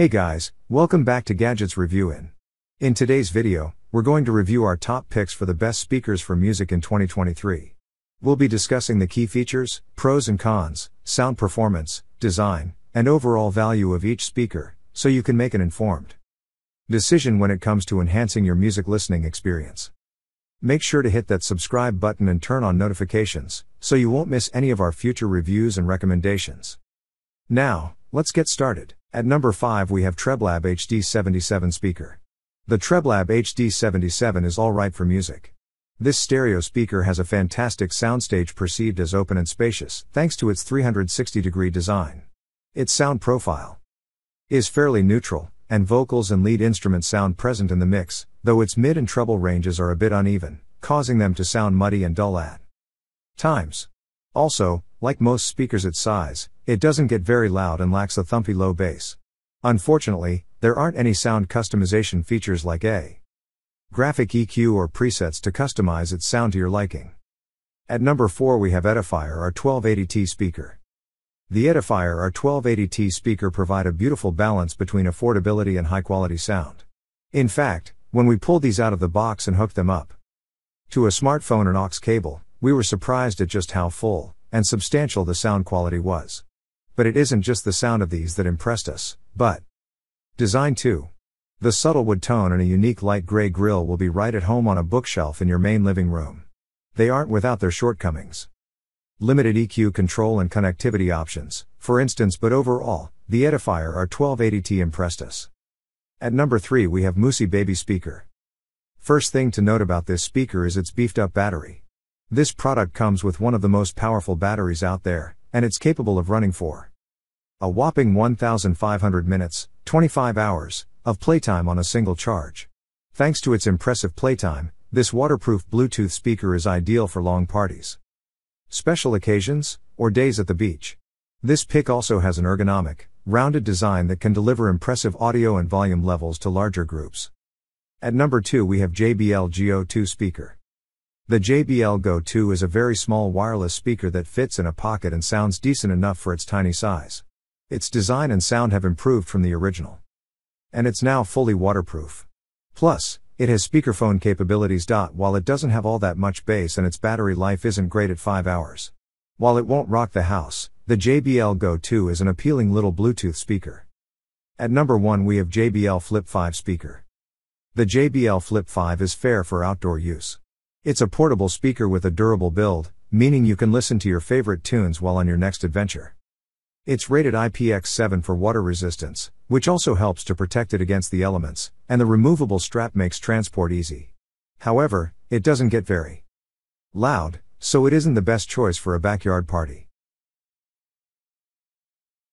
Hey guys, welcome back to Gadgets Review In. In today's video, we're going to review our top picks for the best speakers for music in 2023. We'll be discussing the key features, pros and cons, sound performance, design, and overall value of each speaker, so you can make an informed decision when it comes to enhancing your music listening experience. Make sure to hit that subscribe button and turn on notifications, so you won't miss any of our future reviews and recommendations. Now, let's get started. At number 5 we have Treblab HD77 speaker. The Treblab HD77 is alright for music. This stereo speaker has a fantastic soundstage perceived as open and spacious, thanks to its 360 degree design. Its sound profile is fairly neutral, and vocals and lead instruments sound present in the mix, though its mid and treble ranges are a bit uneven, causing them to sound muddy and dull at times. Also, like most speakers its size, it doesn't get very loud and lacks a thumpy low bass. Unfortunately, there aren't any sound customization features like a graphic EQ or presets to customize its sound to your liking. At number 4 we have Edifier r 1280T speaker. The Edifier r 1280T speaker provide a beautiful balance between affordability and high quality sound. In fact, when we pulled these out of the box and hooked them up to a smartphone and aux cable, we were surprised at just how full and substantial the sound quality was. But it isn't just the sound of these that impressed us, but Design too. The subtle wood tone and a unique light gray grille will be right at home on a bookshelf in your main living room. They aren't without their shortcomings. Limited EQ control and connectivity options, for instance, but overall, the Edifier R1280T impressed us. At number 3 we have Moosey Baby Speaker. First thing to note about this speaker is its beefed up battery. This product comes with one of the most powerful batteries out there, and it's capable of running for a whopping 1,500 minutes, 25 hours, of playtime on a single charge. Thanks to its impressive playtime, this waterproof Bluetooth speaker is ideal for long parties. Special occasions, or days at the beach. This pick also has an ergonomic, rounded design that can deliver impressive audio and volume levels to larger groups. At number 2 we have JBL Go2 speaker. The JBL Go2 is a very small wireless speaker that fits in a pocket and sounds decent enough for its tiny size. Its design and sound have improved from the original. And it's now fully waterproof. Plus, it has speakerphone capabilities. While it doesn't have all that much bass and its battery life isn't great at 5 hours. While it won't rock the house, the JBL Go 2 is an appealing little Bluetooth speaker. At number 1 we have JBL Flip 5 speaker. The JBL Flip 5 is fair for outdoor use. It's a portable speaker with a durable build, meaning you can listen to your favorite tunes while on your next adventure. It's rated IPX7 for water resistance, which also helps to protect it against the elements, and the removable strap makes transport easy. However, it doesn't get very loud, so it isn't the best choice for a backyard party.